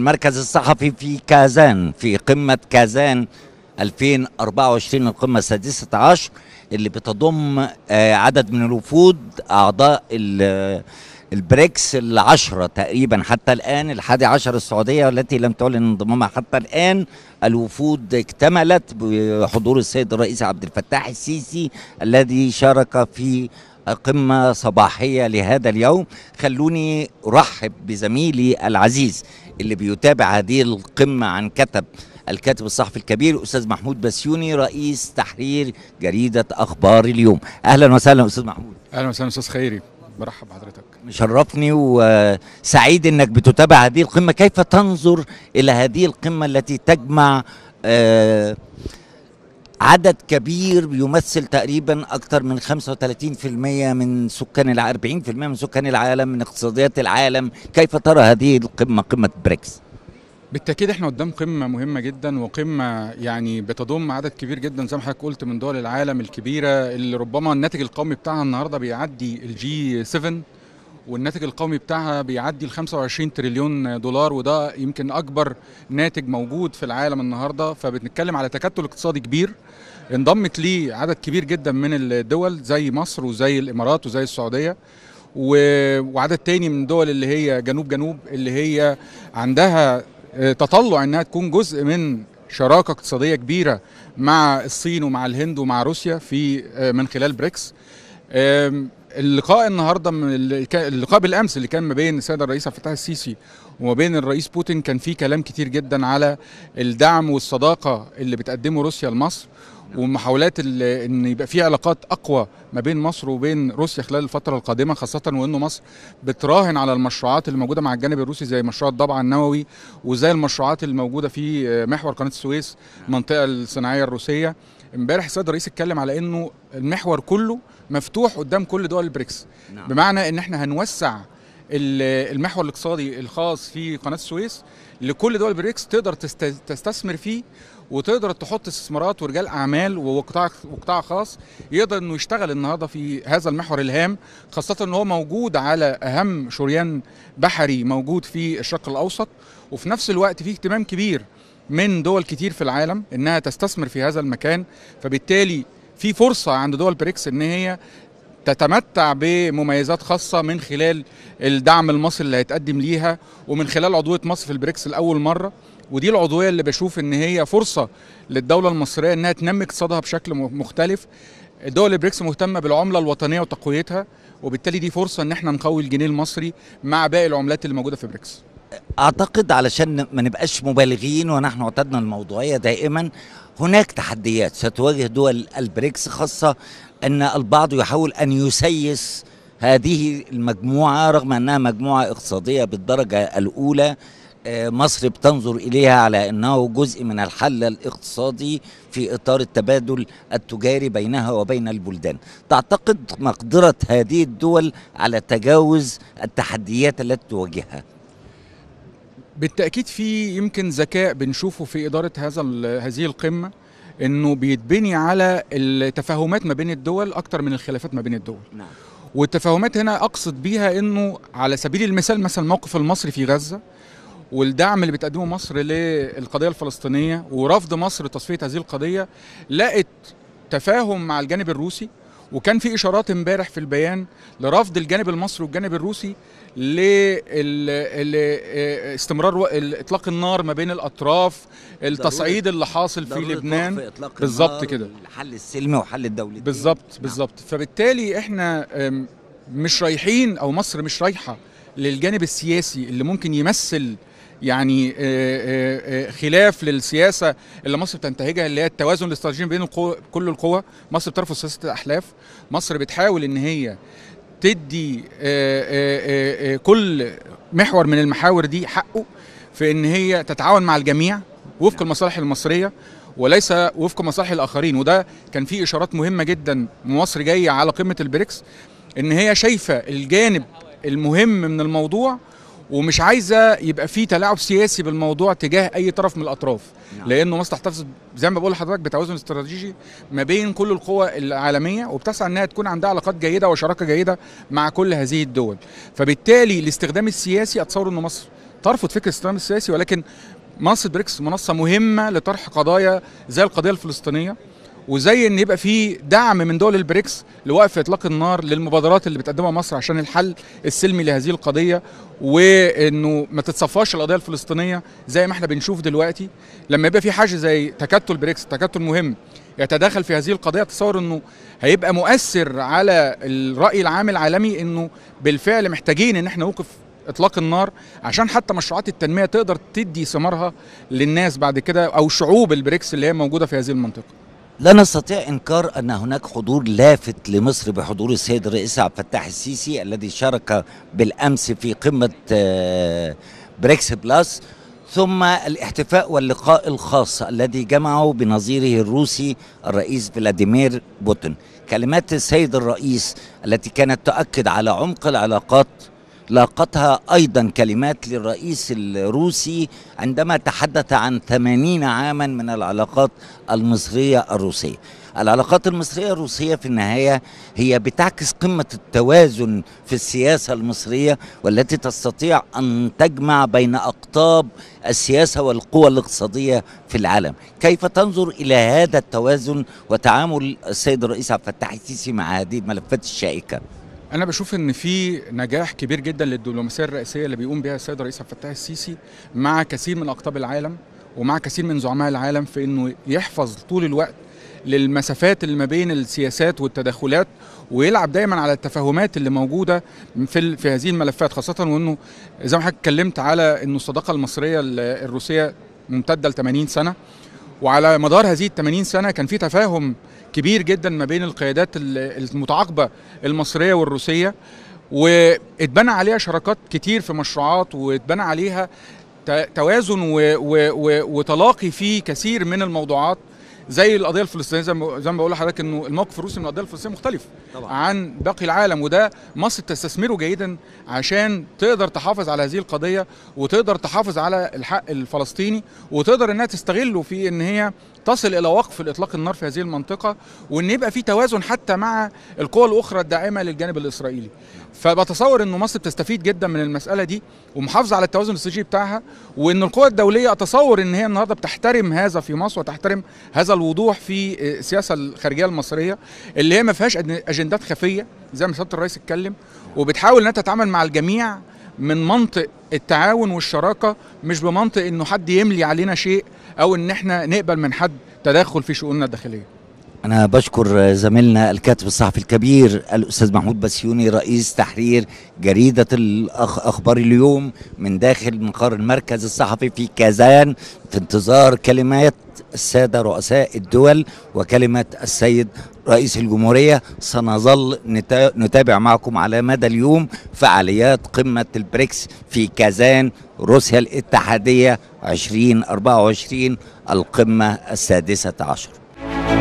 المركز الصحفي في كازان في قمة كازان 2024 القمة السادسة عشر اللي بتضم آه، عدد من الوفود أعضاء آه، البريكس العشرة تقريبا حتى الآن الحادي عشر السعودية التي لم تعلن انضمامها حتى الآن الوفود اكتملت بحضور السيد الرئيس عبد الفتاح السيسي الذي شارك في قمة صباحية لهذا اليوم خلوني أرحب بزميلي العزيز اللي بيتابع هذه القمة عن كتب الكاتب الصحفي الكبير أستاذ محمود بسيوني رئيس تحرير جريدة أخبار اليوم أهلا وسهلا أستاذ محمود أهلا وسهلا أستاذ خيري برحب بحضرتك مشرفني وسعيد انك بتتابع هذه القمه كيف تنظر الى هذه القمه التي تجمع آه، عدد كبير يمثل تقريبا اكثر من 35% من سكان العالم 40% من سكان العالم من اقتصاديات العالم كيف ترى هذه القمه قمه بريكس بالتاكيد احنا قدام قمه مهمه جدا وقمه يعني بتضم عدد كبير جدا زي ما حضرتك قلت من دول العالم الكبيره اللي ربما الناتج القومي بتاعها النهارده بيعدي الجي 7 والناتج القومي بتاعها بيعدي ال 25 تريليون دولار وده يمكن اكبر ناتج موجود في العالم النهارده فبنتكلم على تكتل اقتصادي كبير انضمت ليه عدد كبير جدا من الدول زي مصر وزي الامارات وزي السعوديه وعدد تاني من الدول اللي هي جنوب جنوب اللي هي عندها آه، تطلع انها تكون جزء من شراكه اقتصاديه كبيره مع الصين ومع الهند ومع روسيا في آه، من خلال بريكس اللقاء النهارده اللقاء بالامس اللي كان ما بين السيد الرئيس عبد الفتاح السيسي وما بين الرئيس بوتين كان في كلام كتير جدا على الدعم والصداقه اللي بتقدمه روسيا لمصر ومحاولات ان يبقى في علاقات اقوى ما بين مصر وبين روسيا خلال الفتره القادمه خاصه وانه مصر بتراهن على المشروعات اللي موجوده مع الجانب الروسي زي مشروع الضبع النووي وزي المشروعات اللي موجوده في محور قناه السويس المنطقه الصناعيه الروسيه امبارح السيد الرئيس اتكلم على انه المحور كله مفتوح قدام كل دول البريكس نعم. بمعنى ان احنا هنوسع المحور الاقتصادي الخاص في قناه السويس لكل دول بريكس تقدر تستثمر فيه وتقدر تحط استثمارات ورجال اعمال وقطاع وقطاع خاص يقدر انه يشتغل النهارده في هذا المحور الهام خاصه ان هو موجود على اهم شريان بحري موجود في الشرق الاوسط وفي نفس الوقت فيه اهتمام كبير من دول كتير في العالم انها تستثمر في هذا المكان فبالتالي في فرصه عند دول بريكس ان هي تتمتع بمميزات خاصه من خلال الدعم المصري اللي هيتقدم ليها ومن خلال عضويه مصر في البريكس لاول مره ودي العضويه اللي بشوف ان هي فرصه للدوله المصريه انها تنمي اقتصادها بشكل مختلف دول البريكس مهتمه بالعمله الوطنيه وتقويتها وبالتالي دي فرصه ان احنا نقوي الجنيه المصري مع باقي العملات اللي موجوده في بريكس اعتقد علشان ما نبقاش مبالغين ونحن اعتدنا الموضوعيه دائما هناك تحديات ستواجه دول البريكس خاصه أن البعض يحاول أن يسيس هذه المجموعة رغم أنها مجموعة اقتصادية بالدرجة الأولى آه، مصر بتنظر إليها على أنه جزء من الحل الاقتصادي في إطار التبادل التجاري بينها وبين البلدان تعتقد مقدرة هذه الدول على تجاوز التحديات التي تواجهها بالتأكيد في يمكن ذكاء بنشوفه في إدارة هذا هذه القمة انه بيتبني على التفاهمات ما بين الدول اكتر من الخلافات ما بين الدول نعم. والتفاهمات هنا اقصد بيها انه على سبيل المثال مثلا الموقف المصري في غزه والدعم اللي بتقدمه مصر للقضيه الفلسطينيه ورفض مصر تصفيه هذه القضيه لقت تفاهم مع الجانب الروسي وكان في اشارات امبارح في البيان لرفض الجانب المصري والجانب الروسي لاستمرار اطلاق النار ما بين الاطراف التصعيد اللي حاصل في لبنان بالظبط كده الحل السلمي وحل الدولي بالظبط نعم. بالظبط فبالتالي احنا مش رايحين او مصر مش رايحه للجانب السياسي اللي ممكن يمثل يعني آه، آه، آه، خلاف للسياسه اللي مصر بتنتهجها اللي هي التوازن الاستراتيجي بين كل القوى مصر بترفض سياسه الاحلاف مصر بتحاول ان هي تدي كل محور من المحاور دي حقه في ان هي تتعاون مع الجميع وفق المصالح المصريه وليس وفق مصالح الاخرين وده كان فيه اشارات مهمه جدا مصر جايه على قمه البريكس ان هي شايفه الجانب المهم من الموضوع ومش عايزه يبقى في تلاعب سياسي بالموضوع تجاه اي طرف من الاطراف نعم. لانه مصلحه تحتفظ زي ما بقول لحضرتك بتوازن استراتيجي ما بين كل القوى العالميه وبتسعى انها تكون عندها علاقات جيده وشراكه جيده مع كل هذه الدول فبالتالي الاستخدام السياسي اتصور انه مصر ترفض فكره الاستخدام السياسي ولكن منصه بريكس منصه مهمه لطرح قضايا زي القضيه الفلسطينيه وزي ان يبقى في دعم من دول البريكس لوقف اطلاق النار للمبادرات اللي بتقدمها مصر عشان الحل السلمي لهذه القضيه وانه ما تتصفاش القضيه الفلسطينيه زي ما احنا بنشوف دلوقتي لما يبقى في حاجه زي تكتل بريكس تكتل مهم يتداخل في هذه القضيه تصور انه هيبقى مؤثر على الراي العام العالمي انه بالفعل محتاجين ان احنا نوقف اطلاق النار عشان حتى مشروعات التنميه تقدر تدي ثمارها للناس بعد كده او شعوب البريكس اللي هي موجوده في هذه المنطقه لا نستطيع انكار ان هناك حضور لافت لمصر بحضور السيد الرئيس عبد الفتاح السيسي الذي شارك بالامس في قمه آه، بريكس بلس ثم الاحتفاء واللقاء الخاص الذي جمعه بنظيره الروسي الرئيس فلاديمير بوتين كلمات السيد الرئيس التي كانت تؤكد على عمق العلاقات لاقتها أيضا كلمات للرئيس الروسي عندما تحدث عن 80 عاما من العلاقات المصرية الروسية العلاقات المصرية الروسية في النهاية هي بتعكس قمة التوازن في السياسة المصرية والتي تستطيع أن تجمع بين أقطاب السياسة والقوى الاقتصادية في العالم كيف تنظر إلى هذا التوازن وتعامل السيد الرئيس عبد الفتاح السيسي مع هذه الملفات الشائكة أنا بشوف إن في نجاح كبير جدا للدبلوماسية الرئاسية اللي بيقوم بها السيد الرئيس عبد الفتاح السيسي مع كثير من أقطاب العالم ومع كثير من زعماء العالم في إنه يحفظ طول الوقت للمسافات اللي ما بين السياسات والتدخلات ويلعب دايما على التفاهمات اللي موجوده في في هذه الملفات خاصه وانه زي ما حضرتك اتكلمت على انه الصداقه المصريه الروسيه ممتده ل 80 سنه وعلى مدار هذه ال 80 سنه كان في تفاهم كبير جدا ما بين القيادات المتعاقبه المصريه والروسيه واتبنى عليها شراكات كتير في مشروعات واتبنى عليها توازن وتلاقي في كثير من الموضوعات زي القضيه الفلسطينيه زي ما زي ما بقول لحضرتك انه الموقف الروسي من القضيه الفلسطينيه مختلف طبعا. عن باقي العالم وده مصر تستثمره جيدا عشان تقدر تحافظ على هذه القضيه وتقدر تحافظ على الحق الفلسطيني وتقدر انها تستغله في ان هي تصل الى وقف الاطلاق النار في هذه المنطقه وان يبقى في توازن حتى مع القوى الاخرى الداعمه للجانب الاسرائيلي فبتصور انه مصر بتستفيد جدا من المساله دي ومحافظه على التوازن الاستراتيجي بتاعها وان القوى الدوليه اتصور ان هي النهارده بتحترم هذا في مصر وتحترم هذا الوضوح في آه، السياسه الخارجيه المصريه اللي هي ما فيهاش اجندات خفيه زي ما سياده الرئيس اتكلم وبتحاول انها تتعامل مع الجميع من منطق التعاون والشراكه مش بمنطق انه حد يملي علينا شيء او ان احنا نقبل من حد تدخل في شؤوننا الداخليه أنا بشكر زميلنا الكاتب الصحفي الكبير الأستاذ محمود بسيوني رئيس تحرير جريدة أخبار اليوم من داخل مقر المركز الصحفي في كازان في انتظار كلمات السادة رؤساء الدول وكلمة السيد رئيس الجمهورية سنظل نتابع معكم على مدى اليوم فعاليات قمة البريكس في كازان روسيا الاتحادية 2024 القمة السادسة عشر